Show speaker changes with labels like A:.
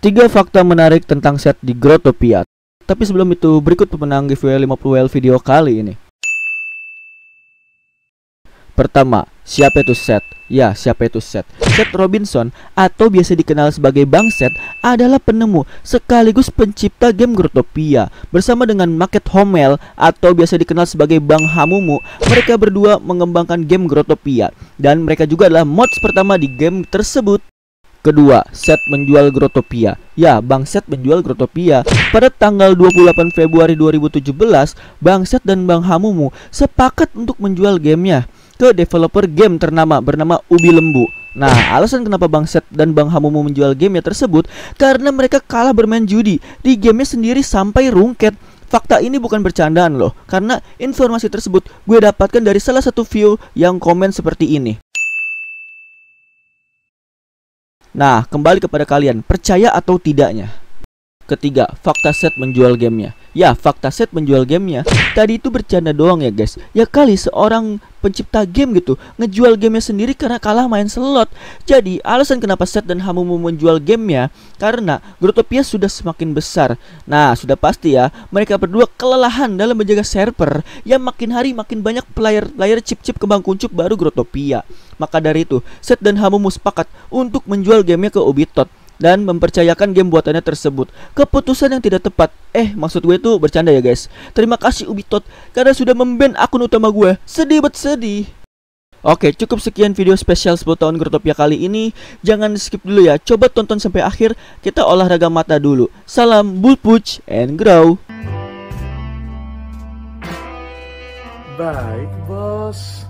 A: Tiga fakta menarik tentang set di Grotopia. Tapi sebelum itu, berikut pemenang giveaway 50 l video kali ini. Pertama, siapa itu set? Ya, siapa itu set? Set Robinson atau biasa dikenal sebagai Bang Set adalah penemu sekaligus pencipta game Grotopia. Bersama dengan Market Homel atau biasa dikenal sebagai Bang Hamumu, mereka berdua mengembangkan game Grotopia dan mereka juga adalah mods pertama di game tersebut Kedua, Set menjual Grotopia. Ya, Bang Seth menjual Grotopia. Pada tanggal 28 Februari 2017, Bang Seth dan Bang Hamumu sepakat untuk menjual gamenya ke developer game ternama bernama Ubi Lembu. Nah, alasan kenapa Bang Set dan Bang Hamumu menjual gamenya tersebut karena mereka kalah bermain judi di gamenya sendiri sampai rungket. Fakta ini bukan bercandaan loh, karena informasi tersebut gue dapatkan dari salah satu view yang komen seperti ini. Nah, kembali kepada kalian, percaya atau tidaknya. Ketiga, fakta set menjual gamenya. Ya, fakta set menjual gamenya. Tadi itu bercanda doang ya guys. Ya kali seorang pencipta game gitu ngejual gamenya sendiri karena kalah main slot. Jadi alasan kenapa set dan Hamu mau menjual gamenya karena Grotopia sudah semakin besar. Nah, sudah pasti ya mereka berdua kelelahan dalam menjaga server yang makin hari makin banyak player-player chip-chip kembang kuncup baru Grotopia. Maka dari itu, Set dan Hamumu sepakat untuk menjual gamenya ke Ubitot dan mempercayakan game buatannya tersebut. Keputusan yang tidak tepat. Eh, maksud gue tuh bercanda ya guys. Terima kasih Ubitot karena sudah memban akun utama gue. Sedih banget sedih. Oke, cukup sekian video spesial 10 tahun Grotopia kali ini. Jangan skip dulu ya, coba tonton sampai akhir. Kita olahraga mata dulu. Salam Bullpuch and Grow. Bye, bos.